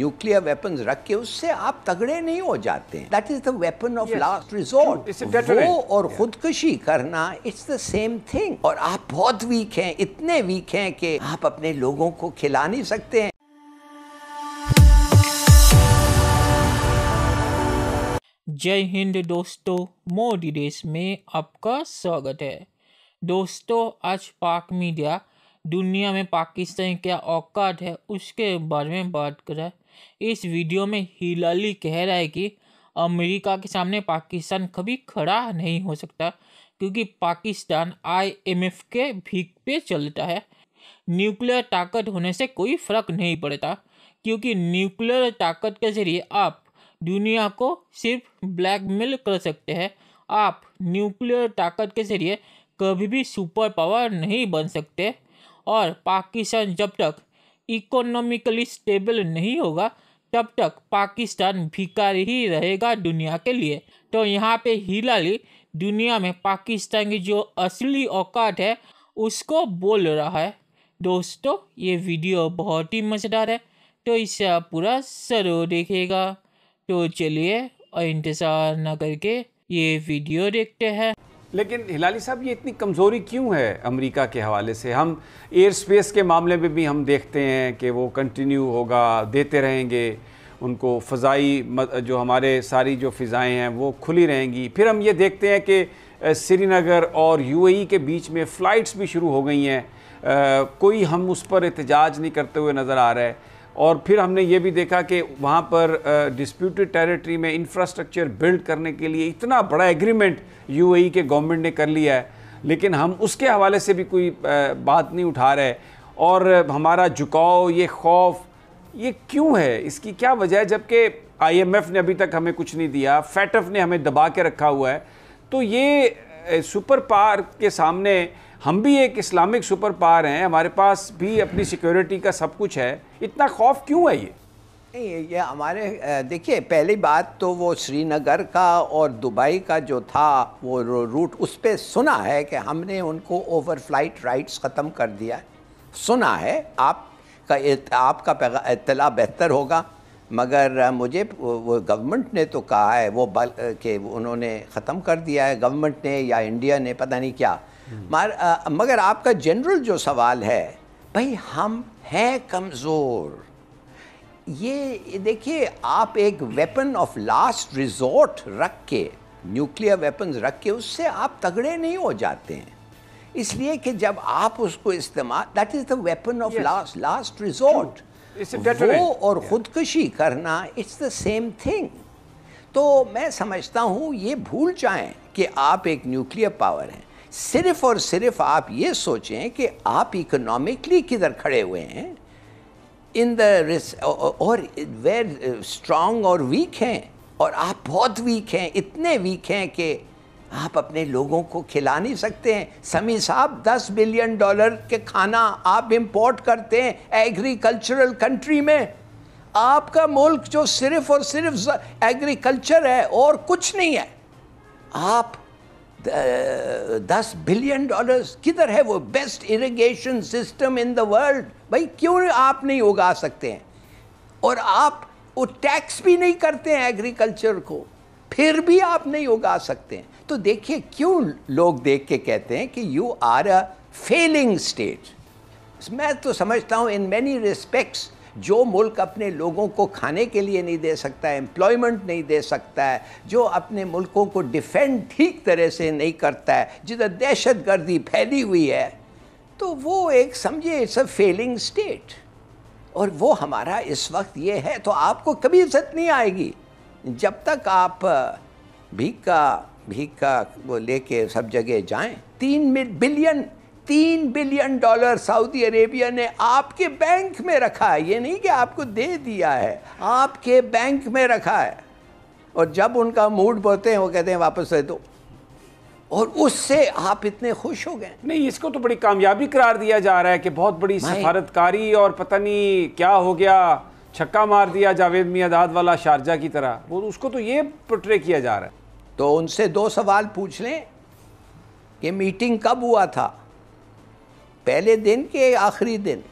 Nuclear weapon रख के उससे आप तगड़े नहीं हो जाते that is the weapon of last resort वो और yeah. खुदकुशी करना इट्स द सेम थिंग और आप बहुत वीक हैं इतने वीक हैं कि आप अपने लोगों को खिला नहीं सकते हैं जय हिंद दोस्तों मोदी देश में आपका स्वागत है दोस्तों आज पाक मीडिया दुनिया में पाकिस्तान क्या औकात है उसके बारे में बात करें इस वीडियो में हिलाली कह रहा है कि अमेरिका के सामने पाकिस्तान कभी खड़ा नहीं हो सकता क्योंकि पाकिस्तान आईएमएफ के भीख पे चलता है न्यूक्लियर ताकत होने से कोई फर्क नहीं पड़ता क्योंकि न्यूक्लियर ताकत के ज़रिए आप दुनिया को सिर्फ ब्लैकमेल कर सकते हैं आप न्यूक्लियर ताकत के ज़रिए कभी भी सुपर पावर नहीं बन सकते और पाकिस्तान जब तक इकोनॉमिकली स्टेबल नहीं होगा तब तक पाकिस्तान भिकारी ही रहेगा दुनिया के लिए तो यहाँ पे हिलाली दुनिया में पाकिस्तान की जो असली औकात है उसको बोल रहा है दोस्तों ये वीडियो बहुत ही मज़ेदार है तो इसे आप पूरा ज़रूर देखेगा तो चलिए और इंतज़ार न करके ये वीडियो देखते हैं लेकिन हिलाली साहब ये इतनी कमज़ोरी क्यों है अमेरिका के हवाले से हम एयर स्पेस के मामले में भी हम देखते हैं कि वो कंटिन्यू होगा देते रहेंगे उनको फ़जाई जो हमारे सारी जो फ़िज़ाएँ हैं वो खुली रहेंगी फिर हम ये देखते हैं कि श्रीनगर और यूएई e के बीच में फ़्लाइट्स भी शुरू हो गई हैं कोई हम उस पर एहतजाज नहीं करते हुए नज़र आ रहा है और फिर हमने ये भी देखा कि वहाँ पर डिस्प्यूटेड टेरिटरी में इंफ्रास्ट्रक्चर बिल्ड करने के लिए इतना बड़ा एग्रीमेंट यूएई e के गवर्नमेंट ने कर लिया है लेकिन हम उसके हवाले से भी कोई बात नहीं उठा रहे और हमारा झुकाव ये खौफ ये क्यों है इसकी क्या वजह है जबकि आईएमएफ ने अभी तक हमें कुछ नहीं दिया फैटफ ने हमें दबा के रखा हुआ है तो ये सुपर पार के सामने हम भी एक इस्लामिक सुपर पावर हैं हमारे पास भी अपनी सिक्योरिटी का सब कुछ है इतना खौफ क्यों है ये नहीं ये हमारे देखिए पहली बात तो वो श्रीनगर का और दुबई का जो था वो रूट उस पर सुना है कि हमने उनको ओवर फ्लाइट राइट्स ख़त्म कर दिया है सुना है आपका आपका इतला बेहतर होगा मगर मुझे वो गवर्नमेंट ने तो कहा है वो बल के उन्होंने ख़त्म कर दिया है गवर्नमेंट ने या इंडिया ने पता नहीं क्या मार, मगर आपका जनरल जो सवाल है भाई हम हैं कमज़ोर ये देखिए आप एक वेपन ऑफ लास्ट रिजॉर्ट रख के न्यूक्लियर वेपन्स रख के उससे आप तगड़े नहीं हो जाते हैं इसलिए कि जब आप उसको इस्तेमाल that is the weapon of last last resort वो और yeah. ख़ुदकुशी करना इट्स द सेम थिंग तो मैं समझता हूँ ये भूल जाएं कि आप एक न्यूक्लियर पावर हैं सिर्फ और सिर्फ आप ये सोचें कि आप इकोनॉमिकली किधर खड़े हुए हैं इन द और वेर स्ट्रांग uh, और वीक हैं और आप बहुत वीक हैं इतने वीक हैं कि आप अपने लोगों को खिला नहीं सकते हैं समी साहब दस बिलियन डॉलर के खाना आप इंपोर्ट करते हैं एग्रीकल्चरल कंट्री में आपका मुल्क जो सिर्फ और सिर्फ एग्रीकल्चर है और कुछ नहीं है आप दस बिलियन डॉलर्स किधर है वो best irrigation system in the world भाई क्यों आप नहीं उगा सकते हैं और आप वो टैक्स भी नहीं करते हैं एग्रीकल्चर को फिर भी आप नहीं उगा सकते हैं तो देखिए क्यों लोग देख के कहते हैं कि you are a failing state मैं तो समझता हूँ इन मैनी रिस्पेक्ट्स जो मुल्क अपने लोगों को खाने के लिए नहीं दे सकता एम्प्लॉयमेंट नहीं दे सकता है जो अपने मुल्कों को डिफेंड ठीक तरह से नहीं करता है जिधर दहशत गर्दी फैली हुई है तो वो एक समझिए इट्स अ फेलिंग स्टेट और वो हमारा इस वक्त ये है तो आपको कभी इज्जत नहीं आएगी जब तक आप भीख का भीख का वो लेके सब जगह जाएं तीन बिलियन तीन बिलियन डॉलर सऊदी अरेबिया ने आपके बैंक में रखा है ये नहीं कि आपको दे दिया है आपके बैंक में रखा है और जब उनका मूड बोलते हैं वो कहते हैं वापस दे दो और उससे आप इतने खुश हो गए नहीं इसको तो बड़ी कामयाबी करार दिया जा रहा है कि बहुत बड़ी सफारतकारी और पता नहीं क्या हो गया छक्का मार दिया जावेद मियादाद वाला शारजा की तरह वो उसको तो ये पोट्रे किया जा रहा है तो उनसे दो सवाल पूछ लें कि मीटिंग कब हुआ था पहले दिन के आखिरी दिन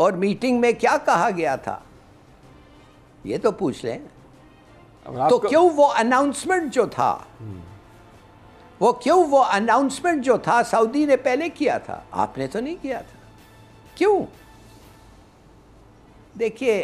और मीटिंग में क्या कहा गया था ये तो पूछ लें तो क्यों वो अनाउंसमेंट जो था हम्म। वो क्यों वो अनाउंसमेंट जो था सऊदी ने पहले किया था आपने तो नहीं किया था क्यों देखिए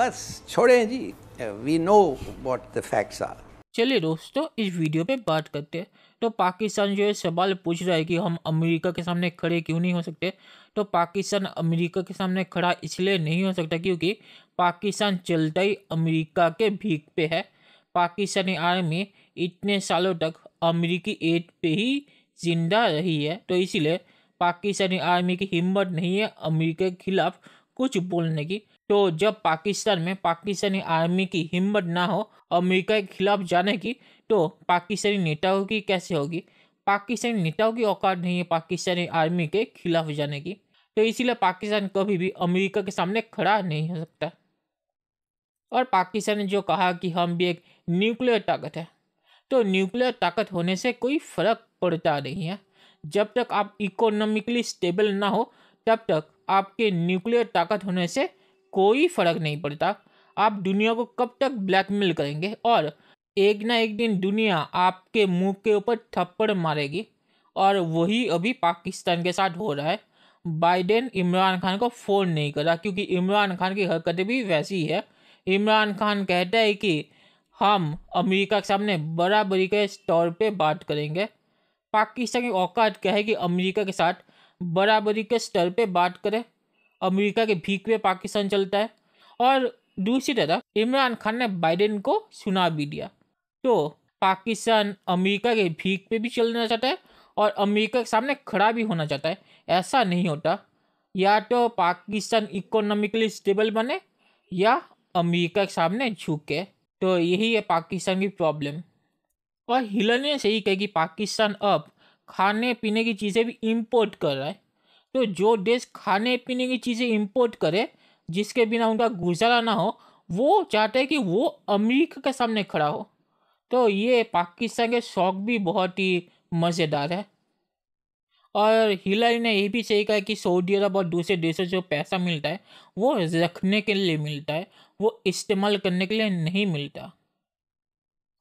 बस छोड़ें जी we know what the facts are चलिए दोस्तों इस वीडियो पे बात करते हैं तो पाकिस्तान जो है सवाल पूछ रहा है कि हम अमेरिका के सामने खड़े क्यों नहीं हो सकते तो पाकिस्तान अमेरिका के सामने खड़ा इसलिए नहीं हो सकता क्योंकि पाकिस्तान चलता ही अमेरिका के भीख पे है पाकिस्तानी आर्मी इतने सालों तक अमेरिकी एड पे ही जिंदा रही है तो इसीलिए पाकिस्तानी आर्मी की हिम्मत नहीं है अमरीका के खिलाफ कुछ बोलने की तो जब पाकिस्तान में पाकिस्तानी आर्मी की हिम्मत ना हो अमेरिका के खिलाफ जाने की तो पाकिस्तानी नेताओं की कैसे होगी पाकिस्तानी नेताओं की औकात नहीं है पाकिस्तानी आर्मी के खिलाफ जाने की तो इसीलिए पाकिस्तान कभी भी अमेरिका के सामने खड़ा नहीं हो सकता और पाकिस्तान ने जो कहा कि हम भी एक न्यूक्लियर ताकत है तो न्यूक्लियर ताकत होने से कोई फ़र्क पड़ता नहीं है जब तक आप इकोनॉमिकली स्टेबल ना हो तब तक आपके न्यूक्लियर ताकत होने से कोई फ़र्क नहीं पड़ता आप दुनिया को कब तक ब्लैकमेल करेंगे और एक ना एक दिन दुनिया आपके मुंह के ऊपर थप्पड़ मारेगी और वही अभी पाकिस्तान के साथ हो रहा है बाइडेन इमरान खान को फ़ोन नहीं करा क्योंकि इमरान खान की हरकतें भी वैसी है इमरान खान कहता है कि हम अमेरिका के सामने बराबरी के तौर पे बात करेंगे पाकिस्तान की औकात क्या है कि अमेरिका के साथ बराबरी के स्तर पे बात करें अमेरिका के भीख में पाकिस्तान चलता है और दूसरी तरफ इमरान खान ने बाइडेन को सुना भी दिया तो पाकिस्तान अमेरिका के भीख पे भी चलना चाहता है और अमेरिका के सामने खड़ा भी होना चाहता है ऐसा नहीं होता या तो पाकिस्तान इकोनॉमिकली स्टेबल बने या अमेरिका के सामने झुके तो यही है पाकिस्तान की प्रॉब्लम और हिलने से ही कहे कि पाकिस्तान अब खाने पीने की चीज़ें भी इम्पोर्ट कर रहा है तो जो देश खाने पीने की चीज़ें इम्पोर्ट करे जिसके बिना उनका गुजारा ना हो वो चाहते हैं कि वो अमेरिका के सामने खड़ा हो तो ये पाकिस्तान के शौक भी बहुत ही मज़ेदार है और हिलरी ने ये भी सही कहा कि सऊदी अरब और दूसरे देशों से जो पैसा मिलता है वो रखने के लिए मिलता है वो इस्तेमाल करने के लिए नहीं मिलता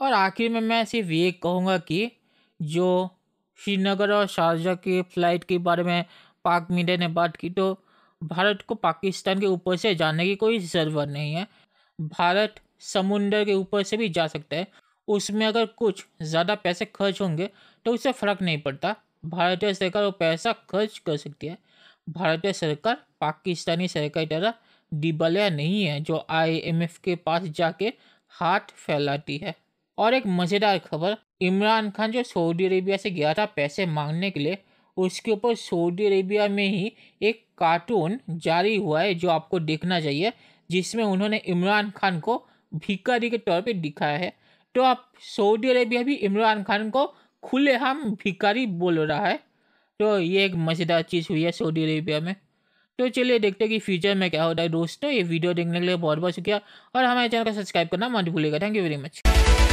और आखिर में मैं सिर्फ ये कहूँगा कि जो श्रीनगर और शारजा की फ़्लाइट के बारे में पाक मीडिया ने बात की तो भारत को पाकिस्तान के ऊपर से जाने की कोई ज़रूरत नहीं है भारत समुंदर के ऊपर से भी जा सकता है उसमें अगर कुछ ज़्यादा पैसे खर्च होंगे तो उससे फ़र्क नहीं पड़ता भारतीय सरकार वो पैसा खर्च कर सकती है भारतीय सरकार पाकिस्तानी सरकार की तरह डिबलिया नहीं है जो आईएमएफ के पास जाके हाथ फैलाती है और एक मज़ेदार खबर इमरान खान जो सऊदी अरेबिया से गया था पैसे मांगने के लिए उसके ऊपर सऊदी अरेबिया में ही एक कार्टून जारी हुआ है जो आपको देखना चाहिए जिसमें उन्होंने इमरान खान को भिखारी के तौर पे दिखाया है तो आप सऊदी अरेबिया भी इमरान खान को खुले हम भिखारी बोल रहा है तो ये एक मज़ेदार चीज़ हुई है सऊदी अरेबिया में तो चलिए देखते हैं कि फ्यूचर में क्या होता है दोस्तों ये वीडियो देखने के लिए बहुत बहुत शुक्रिया और हमारे चैनल को सब्सक्राइब करना मत भूलिएगा थैंक यू वेरी मच